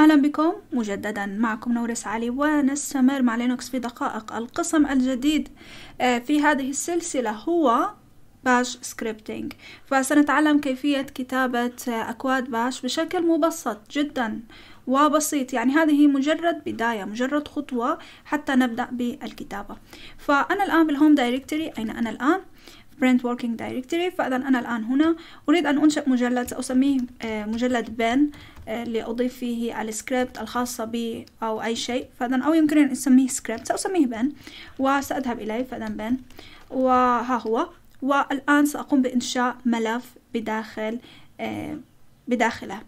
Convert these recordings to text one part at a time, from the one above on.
أهلا بكم مجددا معكم نورس علي ونستمر مع لينوكس في دقائق القسم الجديد آه، في هذه السلسلة هو باش سكريبتينج فسنتعلم كيفية كتابة آه، أكواد باش بشكل مبسط جدا وبسيط يعني هذه مجرد بداية مجرد خطوة حتى نبدأ بالكتابة فأنا الآن بالهوم دايركتوري أين أنا الآن برنت وركينج دايركتوري فإذا أنا الآن هنا أريد أن أنشئ مجلد سأسميه آه، مجلد بن آه، لأضيف فيه السكريبت الخاصة بي أو أي شيء فإذا أو يمكن أن أسميه سكريبت سأسميه بن وسأذهب إليه فإذا بن وها هو والآن سأقوم بإنشاء ملف بداخل آه، بداخله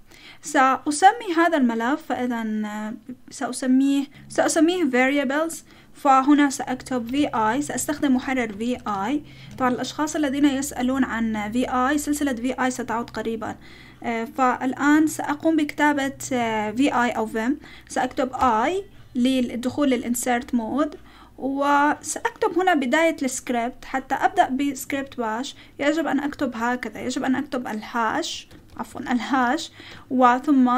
سأسمي هذا الملف فإذا سأسميه سأسميه variables فهنا سأكتب VI سأستخدم محرر VI طبعا الأشخاص الذين يسألون عن VI سلسلة VI ستعود قريبا آه، فالآن سأقوم بكتابة آه، VI أو Vim سأكتب I للدخول للإنسيرت مود وسأكتب هنا بداية السكريبت حتى أبدأ بسكريبت باش يجب أن أكتب هكذا يجب أن أكتب الهاش عفوا الهاش وثم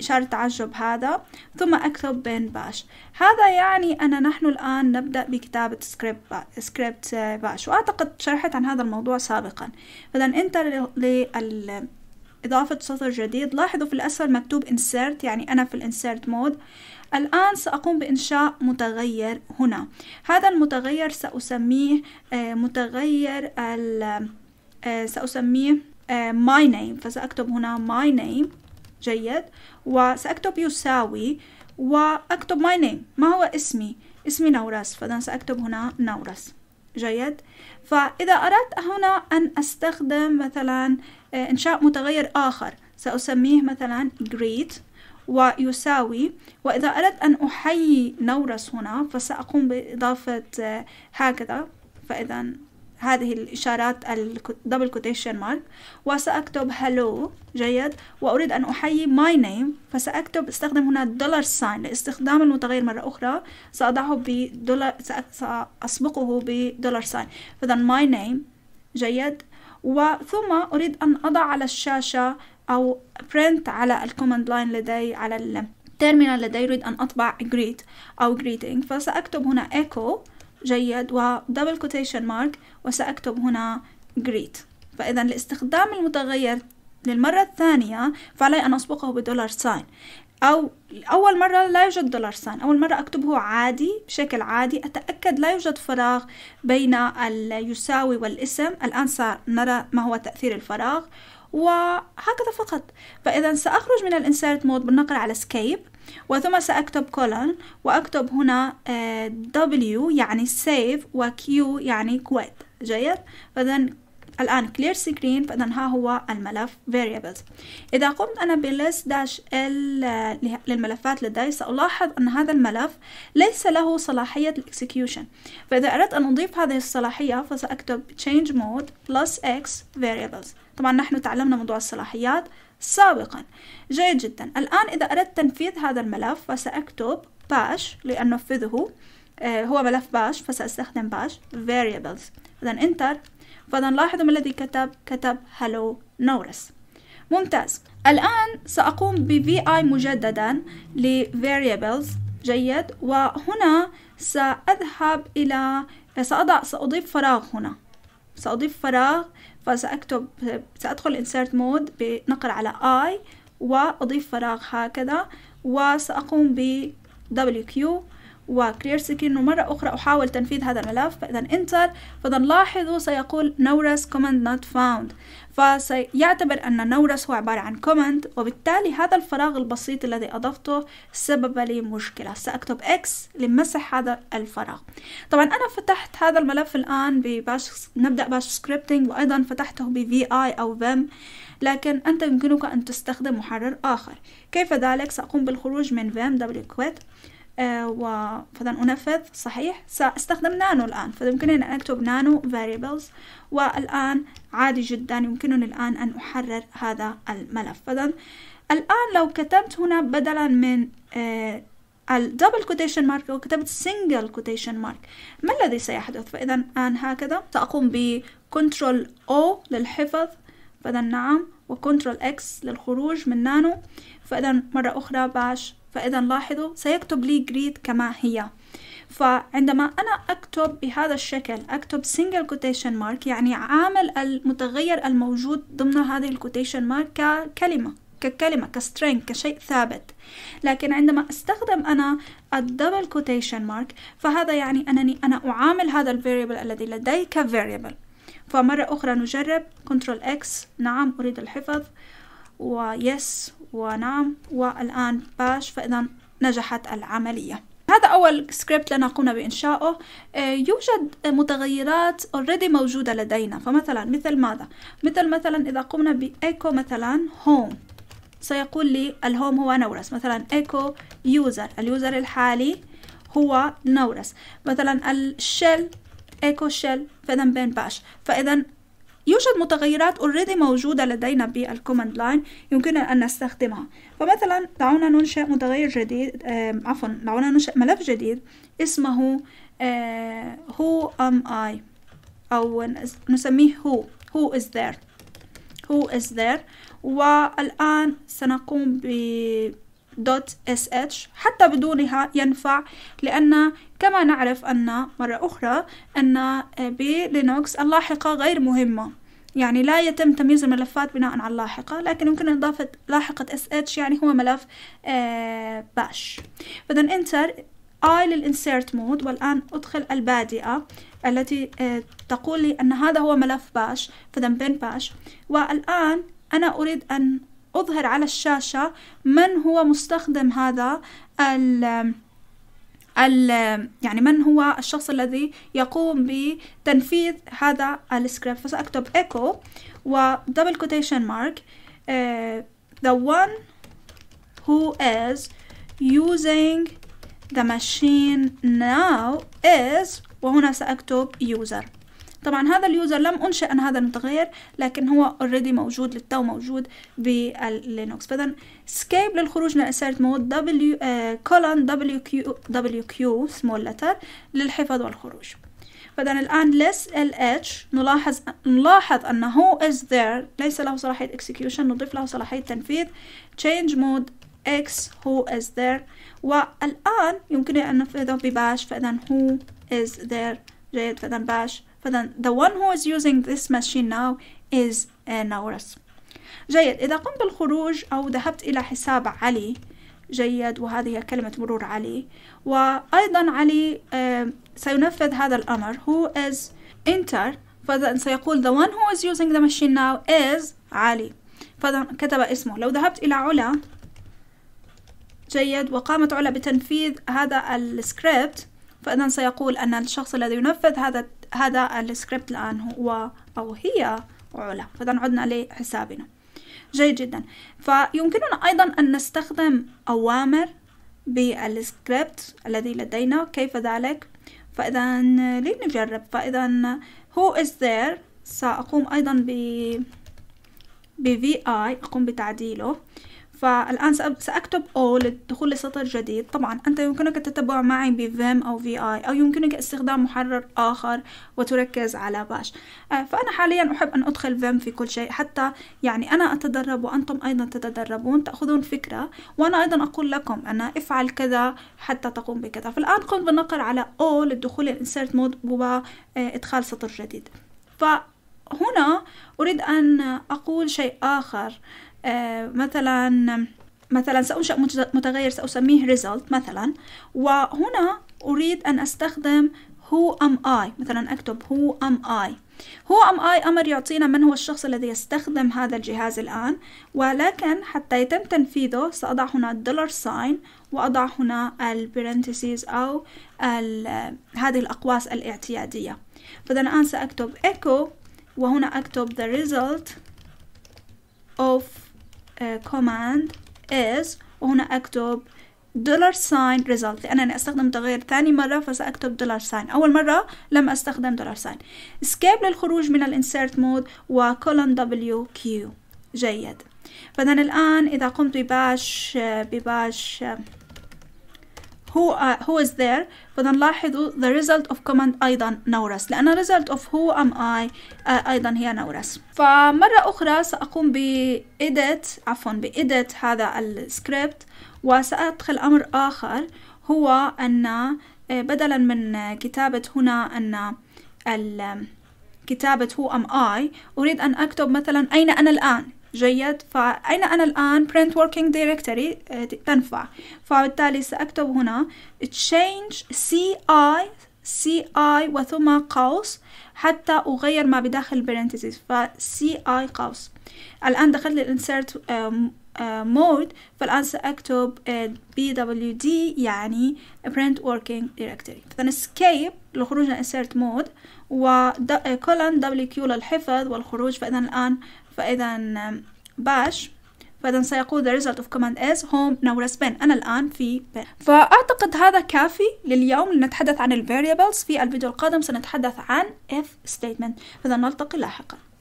إشارة التعجب هذا ثم أكتب بين باش هذا يعني أن نحن الآن نبدأ بكتابة سكريبت سكريبت باش وأعتقد شرحت عن هذا الموضوع سابقا إذا أنت لل إضافة سطر جديد لاحظوا في الأسفل مكتوب insert يعني أنا في الانسيرت مود الآن سأقوم بإنشاء متغير هنا هذا المتغير سأسميه آه، متغير آه، سأسميه آه، my name فسأكتب هنا my name جيد وسأكتب يساوي وأكتب my name ما هو اسمي اسمي نورس فإذا سأكتب هنا نورس جيد فإذا أردت هنا أن أستخدم مثلا آه، إنشاء متغير آخر سأسميه مثلا greet ويساوي وإذا أردت أن أحيي نورس هنا فسأقوم بإضافة آه، هكذا فإذا هذه الإشارات الدبل كوتيشن مارك وسأكتب هلو جيد وأريد أن أحيي my name فسأكتب استخدم هنا دولار ساين لاستخدام المتغير مرة أخرى سأضعه بدولار سأسبقه بدولار ساين فإذا my name جيد وثم أريد أن أضع على الشاشة أو print على الكوماند لاين لدي على التيرمينال لدي أريد أن أطبع greet أو greeting فسأكتب هنا echo جيد ودبل كوتيشن مارك وسأكتب هنا greet فإذا لاستخدام المتغير للمرة الثانية فعلي أن أسبقه بدولار ساين أو أول مرة لا يوجد دولار ساين أول مرة أكتبه عادي بشكل عادي أتأكد لا يوجد فراغ بين اليساوي والاسم الآن سنرى ما هو تأثير الفراغ وهكذا فقط فإذا سأخرج من الانسيرت مود بالنقر على سكيب وثم سأكتب colon وأكتب هنا آه، W يعني save و Q يعني quit جيد فإذا الآن clear screen فإذا ها هو الملف variables إذا قمت أنا بلس داش ال للملفات لدي سألاحظ أن هذا الملف ليس له صلاحية execution فإذا أردت أن أضيف هذه الصلاحية فسأكتب change mode plus x variables طبعا نحن تعلمنا موضوع الصلاحيات سابقا جيد جدا الآن إذا أردت تنفيذ هذا الملف فسأكتب باش لأنفذه آه، هو ملف باش فسأستخدم باش variables إذا انتر فإذا لاحظوا ما الذي كتب كتب hello نورس ممتاز الآن سأقوم ب vi مجددا ل variables جيد وهنا سأذهب إلى سأضع سأضيف فراغ هنا سأضيف فراغ فسأكتب سأدخل insert mode بنقر على I وأضيف فراغ هكذا وسأقوم ب WQ وكلير سكرين ومرة أخرى أحاول تنفيذ هذا الملف فإذا انتر فإذا لاحظوا سيقول نورس كوماند نوت فاوند فسيعتبر أن نورس هو عبارة عن كوماند وبالتالي هذا الفراغ البسيط الذي أضفته سبب لي مشكلة سأكتب إكس لمسح هذا الفراغ طبعا أنا فتحت هذا الملف الآن بباش نبدأ باش سكريبتينج وأيضا فتحته ب آي أو فيم لكن أنت يمكنك أن تستخدم محرر آخر كيف ذلك سأقوم بالخروج من vim كويت آه، وفضلا أنفذ صحيح سأستخدم نانو الآن فيمكنني أن أكتب نانو variables والآن عادي جدا يمكنني الآن أن أحرر هذا الملف فضلا الآن لو كتبت هنا بدلا من آه الدبل كوتيشن مارك وكتبت سنجل كوتيشن مارك ما الذي سيحدث فإذا الآن هكذا سأقوم ب بكنترول أو للحفظ فإذا نعم وكنترول إكس للخروج من نانو فإذا مرة أخرى باش فإذا لاحظوا سيكتب لي greet كما هي فعندما أنا أكتب بهذا الشكل أكتب single quotation mark يعني عامل المتغير الموجود ضمن هذه الكوتيشن mark ككلمة ككلمة كسترينج كشيء ثابت لكن عندما استخدم أنا الدبل كوتيشن مارك فهذا يعني أنني أنا أعامل هذا الفيريبل الذي لدي كفيريبل فمرة أخرى نجرب كنترول إكس نعم أريد الحفظ ويس ونعم والآن باش فإذا نجحت العملية هذا أول سكريبت لنا قمنا بإنشاؤه آه، يوجد متغيرات already موجودة لدينا فمثلا مثل ماذا؟ مثل مثلا إذا قمنا بإيكو مثلا هوم سيقول لي الهوم هو نورس مثلا إيكو يوزر اليوزر الحالي هو نورس مثلا الشل إيكو شل فإذا بين باش فإذا يوجد متغيرات اوريدي موجودة لدينا بالكوماند لاين يمكننا أن نستخدمها فمثلا دعونا ننشئ متغير جديد عفوا دعونا ننشئ ملف جديد اسمه آه، who am I أو نسميه who who is there who is there والآن سنقوم ب .sh حتى بدونها ينفع لأن كما نعرف أن مرة أخرى أن آه، بلينوكس اللاحقة غير مهمة يعني لا يتم تمييز الملفات بناء على اللاحقة لكن يمكن إضافة لاحقة sh يعني هو ملف باش إذا انتر i للإنسيرت مود والآن أدخل البادئة التي آه، تقول لي أن هذا هو ملف باش فإذا بين باش والآن أنا أريد أن أظهر على الشاشة من هو مستخدم هذا ال ال يعني من هو الشخص الذي يقوم بتنفيذ هذا السكريبت فسأكتب echo و double quotation mark uh, the one who is using the machine now is وهنا سأكتب user طبعا هذا اليوزر لم أنشئ أنا هذا المتغير لكن هو اوريدي موجود للتو موجود باللينوكس فإذا سكيب للخروج من إسارة مود دبليو كولن دبليو كيو دبليو كيو سمول لتر للحفظ والخروج فإذا الآن less اتش نلاحظ نلاحظ أنه is there ليس له صلاحية execution نضيف له صلاحية تنفيذ change mode x who is there والآن يمكنني أن أنفذه بباش فإذا who is there جيد فإذا باش فإذا the one who is using this machine now is uh, Nawras. جيد إذا قمت بالخروج أو ذهبت إلى حساب علي جيد وهذه كلمة مرور علي وأيضا علي uh, سينفذ هذا الأمر who is enter فإذا سيقول the one who is using the machine now is علي فإذا كتب اسمه لو ذهبت إلى علا جيد وقامت علا بتنفيذ هذا السكريبت فإذا سيقول أن الشخص الذي ينفذ هذا هذا السكريبت الآن هو أو هي علا فإذا عدنا لحسابنا جيد جدا فيمكننا أيضا أن نستخدم أوامر بالسكريبت الذي لدينا كيف ذلك فإذا لنجرب فإذا هو is there سأقوم أيضا ب ب vi أقوم بتعديله فالآن سأكتب O للدخول لسطر جديد طبعا أنت يمكنك التتبع معي بفيم أو في آي أو يمكنك استخدام محرر آخر وتركز على باش آه، فأنا حاليا أحب أن أدخل فيم في كل شيء حتى يعني أنا أتدرب وأنتم أيضا تتدربون تأخذون فكرة وأنا أيضا أقول لكم أنا افعل كذا حتى تقوم بكذا فالآن قمت بالنقر على O للدخول للإنسيرت مود وإدخال سطر جديد فهنا أريد أن أقول شيء آخر آه، مثلا مثلا سأنشأ متغير سأسميه result مثلا وهنا أريد أن أستخدم who am I مثلا أكتب who am I هو ام اي امر يعطينا من هو الشخص الذي يستخدم هذا الجهاز الان ولكن حتى يتم تنفيذه ساضع هنا الدولار ساين واضع هنا البرنتيسيز او هذه الاقواس الاعتياديه فاذا الان ساكتب echo وهنا اكتب the result of آه، command is وهنا أكتب دولار ساين ريزلت أنا أستخدم تغيير ثاني مرة فسأكتب دولار ساين أول مرة لم أستخدم دولار ساين سكيب للخروج من الانسيرت مود وكولن دبليو كيو جيد فإذا الآن إذا قمت بباش بباش هو هو از ذير there بدنا نلاحظوا اوف result أيضا نورس لأن ريزلت اوف هو ام اي أيضا هي نورس فمرة أخرى سأقوم بإيديت عفوا بإيديت هذا السكريبت وسأدخل أمر آخر هو أن آه، بدلا من كتابة هنا أن كتابة هو ام اي أريد أن أكتب مثلا أين أنا الآن جيد فأين أنا الآن print working directory آه، تنفع فبالتالي سأكتب هنا change ci ci وثم قوس حتى أغير ما بداخل parentheses ف ci قوس الآن دخلت لل insert مود آه، فالآن سأكتب pwd آه، يعني print working directory فإذا escape لخروجنا insert mode آه، colon wq للحفظ والخروج فإذا الآن فإذا باش فإذا سيقول the result of command is home rest bin أنا الآن في bin فأعتقد هذا كافي لليوم لنتحدث عن ال variables في الفيديو القادم سنتحدث عن if statement فإذا نلتقي لاحقاً